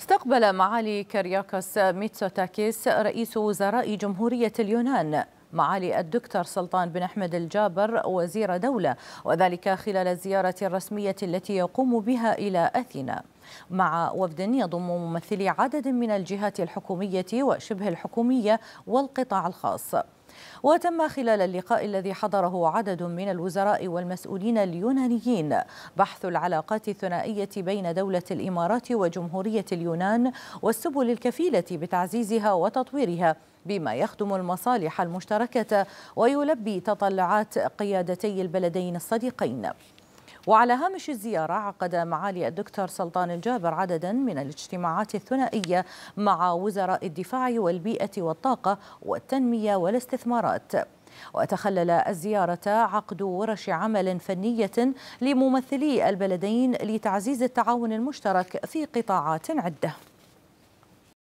استقبل معالي كرياكس ميتسوتاكيس رئيس وزراء جمهورية اليونان معالي الدكتور سلطان بن أحمد الجابر وزير دولة وذلك خلال الزيارة الرسمية التي يقوم بها إلى أثينا مع وفد يضم ممثلي عدد من الجهات الحكومية وشبه الحكومية والقطاع الخاص وتم خلال اللقاء الذي حضره عدد من الوزراء والمسؤولين اليونانيين بحث العلاقات الثنائية بين دولة الإمارات وجمهورية اليونان والسبل الكفيلة بتعزيزها وتطويرها بما يخدم المصالح المشتركة ويلبي تطلعات قيادتي البلدين الصديقين وعلى هامش الزيارة عقد معالي الدكتور سلطان الجابر عددا من الاجتماعات الثنائية مع وزراء الدفاع والبيئة والطاقة والتنمية والاستثمارات وتخلل الزيارة عقد ورش عمل فنية لممثلي البلدين لتعزيز التعاون المشترك في قطاعات عدة